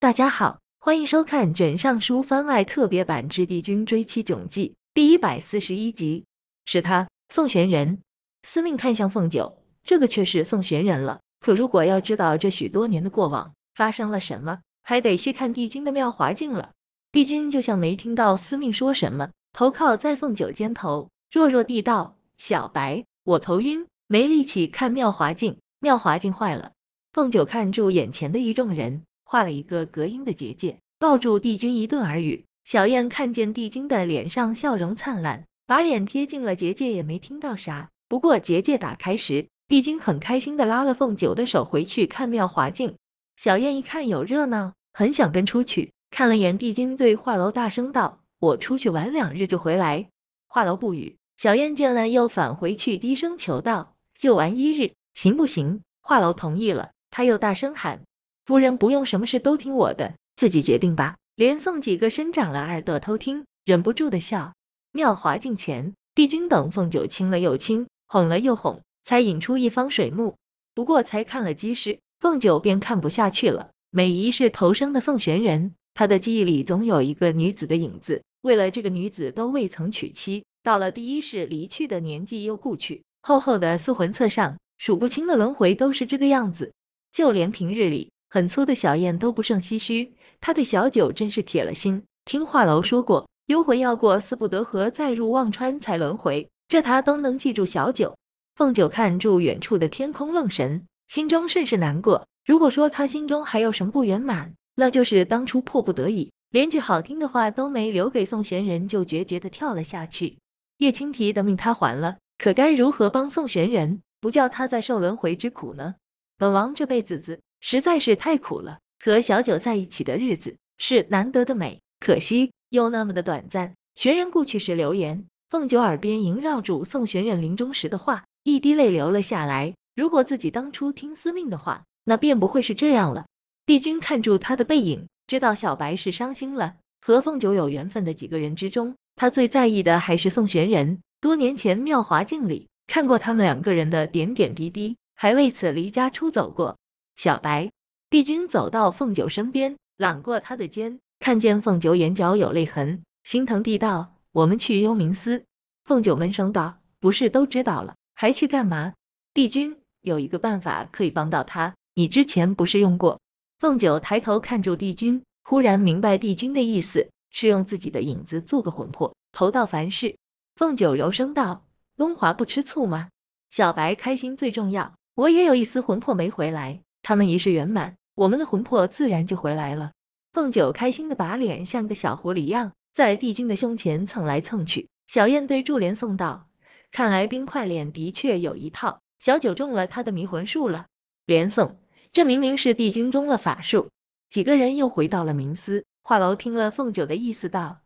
大家好，欢迎收看《枕上书》番外特别版之帝君追妻囧记第一百四十一集。是他，宋玄人。司命看向凤九，这个却是宋玄人了。可如果要知道这许多年的过往发生了什么，还得去看帝君的妙华镜了。帝君就像没听到司命说什么，头靠在凤九肩头，弱弱地道：“小白，我头晕，没力气看妙华镜。妙华镜坏了。”凤九看住眼前的一众人。画了一个隔音的结界，抱住帝君一顿耳语。小燕看见帝君的脸上笑容灿烂，把脸贴近了结界也没听到啥。不过结界打开时，帝君很开心的拉了凤九的手回去看妙华镜。小燕一看有热闹，很想跟出去。看了眼帝君，对画楼大声道：“我出去玩两日就回来。”画楼不语。小燕见了又返回去低声求道：“就玩一日，行不行？”画楼同意了，他又大声喊。夫人不用，什么事都听我的，自己决定吧。连送几个伸长了耳朵偷听，忍不住的笑。妙华近前，帝君等凤九亲了又亲，哄了又哄，才引出一方水幕。不过才看了几时，凤九便看不下去了。每一世投生的宋玄人，他的记忆里总有一个女子的影子，为了这个女子都未曾娶妻。到了第一世离去的年纪又故去，厚厚的素魂册上，数不清的轮回都是这个样子。就连平日里。很粗的小燕都不胜唏嘘，他对小九真是铁了心。听话楼说过，幽魂要过四不得河，再入忘川才轮回，这他都能记住。小九，凤九看住远处的天空愣神，心中甚是难过。如果说他心中还有什么不圆满，那就是当初迫不得已，连句好听的话都没留给宋玄人，就决绝地跳了下去。叶青提的命他还了，可该如何帮宋玄人，不叫他再受轮回之苦呢？本王这辈子子。实在是太苦了，和小九在一起的日子是难得的美，可惜又那么的短暂。玄人故去时留言，凤九耳边萦绕住宋玄人临终时的话，一滴泪流了下来。如果自己当初听司命的话，那便不会是这样了。帝君看住他的背影，知道小白是伤心了。和凤九有缘分的几个人之中，他最在意的还是宋玄人。多年前妙华镜里看过他们两个人的点点滴滴，还为此离家出走过。小白，帝君走到凤九身边，揽过她的肩，看见凤九眼角有泪痕，心疼地道：“我们去幽冥司。”凤九闷声道：“不是都知道了，还去干嘛？”帝君有一个办法可以帮到他，你之前不是用过？”凤九抬头看住帝君，忽然明白帝君的意思是用自己的影子做个魂魄，投到凡世。凤九柔声道：“东华不吃醋吗？”小白开心最重要，我也有一丝魂魄没回来。他们一世圆满，我们的魂魄自然就回来了。凤九开心的把脸像个小狐狸一样，在帝君的胸前蹭来蹭去。小燕对祝连送道：“看来冰块脸的确有一套，小九中了他的迷魂术了。”连送，这明明是帝君中了法术。几个人又回到了冥司画楼，听了凤九的意思，道：“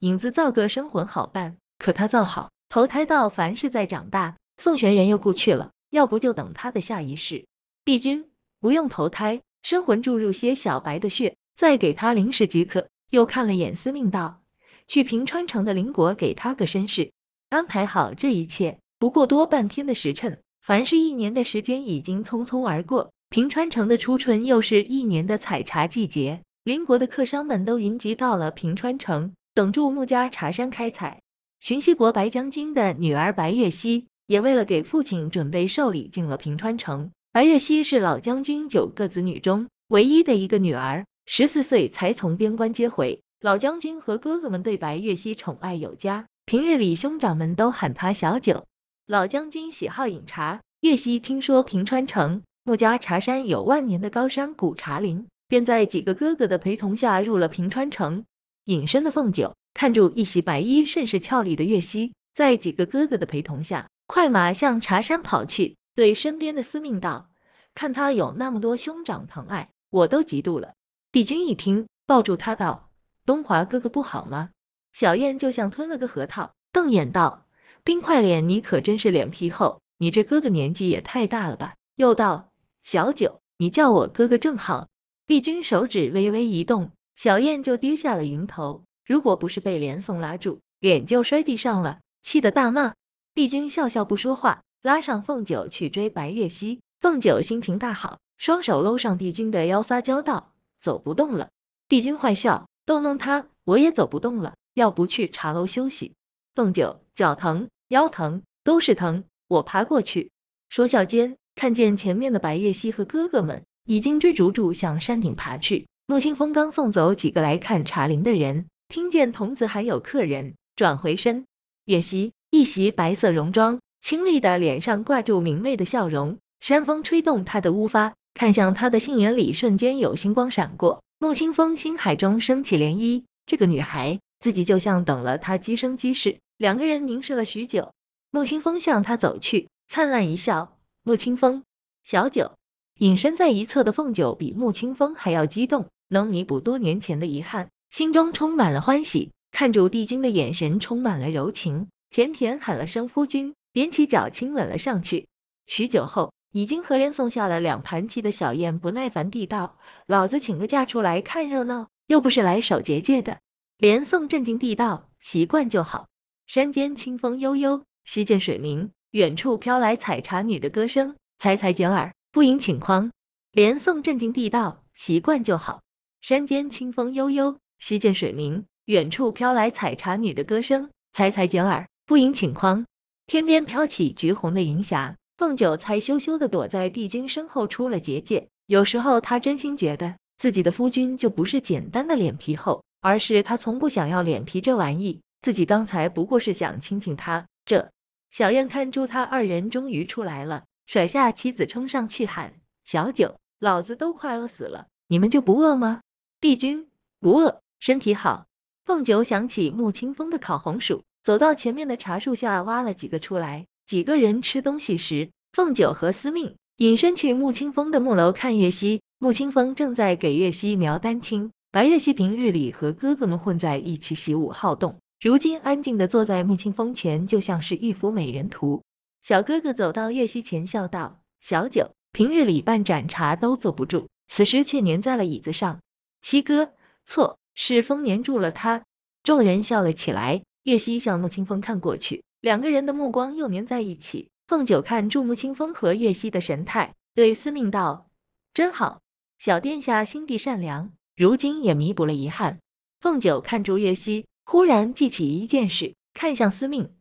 影子造个生魂好办，可他造好投胎到凡世再长大，宋玄元又故去了，要不就等他的下一世，帝君。”不用投胎，生魂注入些小白的血，再给他灵食即可。又看了眼司命道，去平川城的邻国给他个身世，安排好这一切。不过多半天的时辰，凡是一年的时间已经匆匆而过。平川城的初春又是一年的采茶季节，邻国的客商们都云集到了平川城，等住木家茶山开采。寻西国白将军的女儿白月溪也为了给父亲准备寿礼，进了平川城。白月西是老将军九个子女中唯一的一个女儿，十四岁才从边关接回。老将军和哥哥们对白月西宠爱有加，平日里兄长们都喊他小九。老将军喜好饮茶，月西听说平川城穆家茶山有万年的高山古茶林，便在几个哥哥的陪同下入了平川城。隐身的凤九看住一袭白衣甚是俏丽的月西，在几个哥哥的陪同下，快马向茶山跑去。对身边的司命道：“看他有那么多兄长疼爱，我都嫉妒了。”帝君一听，抱住他道：“东华哥哥不好吗？”小燕就像吞了个核桃，瞪眼道：“冰块脸，你可真是脸皮厚！你这哥哥年纪也太大了吧？”又道：“小九，你叫我哥哥正好。”帝君手指微微一动，小燕就跌下了云头，如果不是被连宋拉住，脸就摔地上了，气得大骂。帝君笑笑不说话。拉上凤九去追白月汐，凤九心情大好，双手搂上帝君的腰撒娇道：“走不动了。”帝君坏笑，逗弄他：“我也走不动了，要不去茶楼休息？”凤九脚疼，腰疼，都是疼。我爬过去，说笑间看见前面的白月汐和哥哥们已经追逐住向山顶爬去。陆清风刚送走几个来看茶陵的人，听见童子喊有客人，转回身，月汐一袭白色戎装。清丽的脸上挂住明媚的笑容，山风吹动她的乌发，看向她的杏眼里瞬间有星光闪过。穆清风心海中升起涟漪，这个女孩自己就像等了他几生几世。两个人凝视了许久，穆清风向他走去，灿烂一笑。穆清风，小九，隐身在一侧的凤九比穆清风还要激动，能弥补多年前的遗憾，心中充满了欢喜，看住帝君的眼神充满了柔情，甜甜喊了声夫君。踮起脚亲吻了上去，许久后，已经和连送下了两盘棋的小燕不耐烦地道：“老子请个假出来看热闹，又不是来守结界的。”连宋镇静地道：“习惯就好。”山间清风悠悠，溪涧水鸣，远处飘来采茶女的歌声：“采采卷耳，不盈顷筐。”连宋镇静地道：“习惯就好。”山间清风悠悠，溪涧水鸣，远处飘来采茶女的歌声：“采采卷耳，不盈顷筐。”天边飘起橘红的云霞，凤九才羞羞的躲在帝君身后出了结界。有时候她真心觉得自己的夫君就不是简单的脸皮厚，而是他从不想要脸皮这玩意。自己刚才不过是想亲亲他。这小燕看出他二人终于出来了，甩下妻子冲上去喊：“小九，老子都快饿死了，你们就不饿吗？”帝君不饿，身体好。凤九想起穆清风的烤红薯。走到前面的茶树下，挖了几个出来。几个人吃东西时，凤九和司命隐身去穆清风的木楼看月夕。穆清风正在给月夕描丹青。白月夕平日里和哥哥们混在一起，习武好动，如今安静的坐在穆清风前，就像是一幅美人图。小哥哥走到月夕前，笑道：“小九平日里半盏茶都坐不住，此时却粘在了椅子上。”七哥，错，是风粘住了他。众人笑了起来。月西向穆清风看过去，两个人的目光又粘在一起。凤九看住穆清风和月西的神态，对司命道：“真好，小殿下心地善良，如今也弥补了遗憾。”凤九看住月西，忽然记起一件事，看向司命：“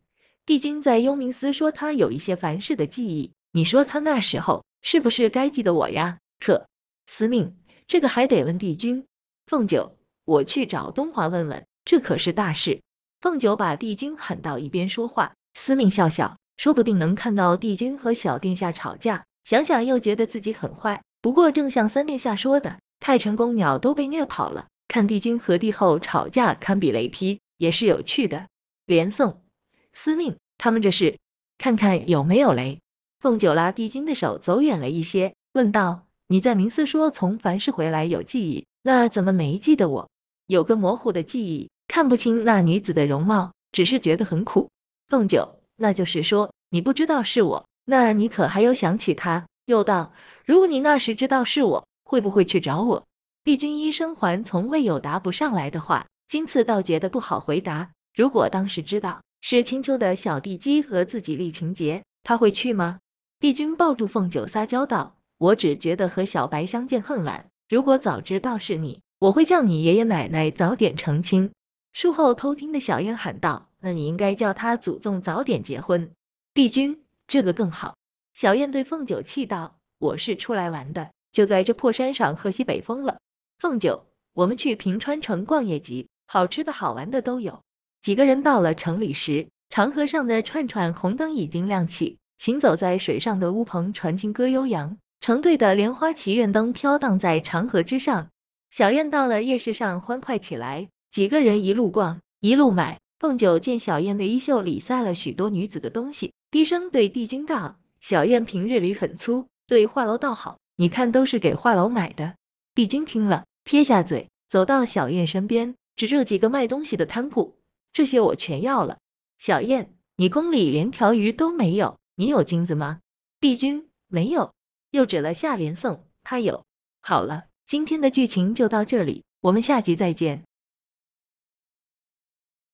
帝君在幽冥司说他有一些凡事的记忆，你说他那时候是不是该记得我呀？”“可司命，这个还得问帝君。”“凤九，我去找东华问问，这可是大事。”凤九把帝君喊到一边说话，司命笑笑，说不定能看到帝君和小殿下吵架，想想又觉得自己很坏。不过正像三殿下说的，太成功鸟都被虐跑了，看帝君和帝后吵架堪比雷劈，也是有趣的。连宋，司命他们这是看看有没有雷。凤九拉帝君的手走远了一些，问道：“你在冥思说从凡世回来有记忆，那怎么没记得我？有个模糊的记忆。”看不清那女子的容貌，只是觉得很苦。凤九，那就是说你不知道是我，那你可还有想起他？又道，如果你那时知道是我，会不会去找我？帝君一生还从未有答不上来的话，今次倒觉得不好回答。如果当时知道是青丘的小帝姬和自己立情结，他会去吗？帝君抱住凤九撒娇道：“我只觉得和小白相见恨晚。如果早知道是你，我会叫你爷爷奶奶早点成亲。”术后偷听的小燕喊道：“那你应该叫他祖宗早点结婚，帝君这个更好。”小燕对凤九气道：“我是出来玩的，就在这破山上喝西北风了。”凤九，我们去平川城逛夜集，好吃的好玩的都有。几个人到了城里时，长河上的串串红灯已经亮起，行走在水上的乌篷船轻歌悠扬，成对的莲花祈愿灯飘荡在长河之上。小燕到了夜市上，欢快起来。几个人一路逛，一路买。凤九见小燕的衣袖里塞了许多女子的东西，低声对帝君道：“小燕平日里很粗，对画楼倒好。你看，都是给画楼买的。”帝君听了，撇下嘴，走到小燕身边，指着几个卖东西的摊铺：“这些我全要了。”小燕，你宫里连条鱼都没有，你有金子吗？帝君没有，又指了下莲送，他有。好了，今天的剧情就到这里，我们下集再见。